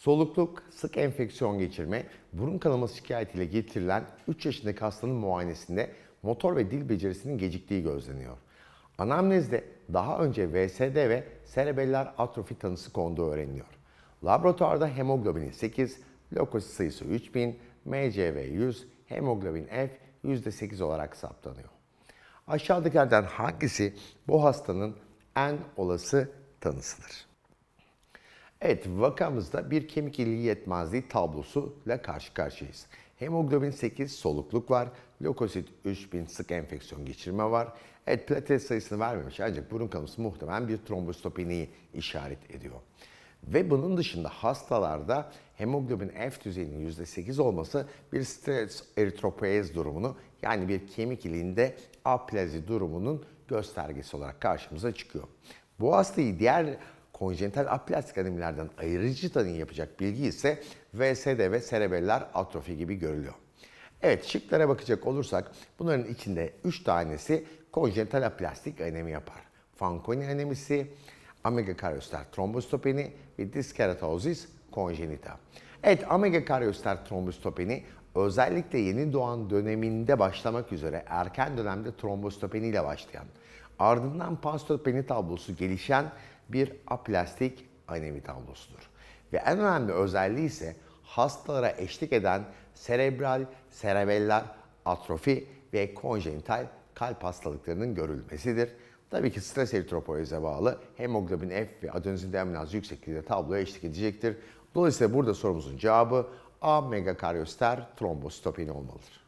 Solukluk, sık enfeksiyon geçirme, burun kanaması şikayetiyle getirilen 3 yaşındaki hastanın muayenesinde motor ve dil becerisinin geciktiği gözleniyor. Anamnezde daha önce VSD ve serebeller atrofi tanısı konduğu öğreniliyor. Laboratuvarda hemoglobin 8, lökosit sayısı 3000, MCV 100, hemoglobin F %8 olarak saptanıyor. Aşağıdakilerden hangisi bu hastanın en olası tanısıdır? Evet vakamızda bir kemik iliği yetmezliği tablosuyla karşı karşıyayız. Hemoglobin 8 solukluk var. Lokosit 3000 sık enfeksiyon geçirme var. Evet platelet sayısını vermemiş ancak burun kanısı muhtemelen bir trombostopeniyi işaret ediyor. Ve bunun dışında hastalarda hemoglobin F düzeyinin %8 olması bir stres eritropoez durumunu yani bir kemik iliğinde aplazi durumunun göstergesi olarak karşımıza çıkıyor. Bu hastayı diğer konjenital aplastik anemilerden ayırıcı tanı yapacak bilgi ise VSD ve serebeller atrofi gibi görülüyor. Evet şıklara bakacak olursak bunların içinde 3 tanesi konjenital aplastik anemi yapar. Fanconi anemisi, amegakaryoster trombostopeni ve diskeratozis konjenita. Evet amegakaryoster trombostopeni özellikle yeni doğan döneminde başlamak üzere erken dönemde trombostopeni ile başlayan, ardından pastopeni tablosu gelişen bir aplastik anemi tablosudur. Ve en önemli özelliği ise hastalara eşlik eden serebral, serebellar atrofi ve konjenital kalp hastalıklarının görülmesidir. Tabii ki stres eritropoyeze bağlı hemoglobin F ve adenozin deaminaz yüksekliği de tabloya eşlik edecektir. Dolayısıyla burada sorumuzun cevabı A megakaryoster trombositopeni olmalıdır.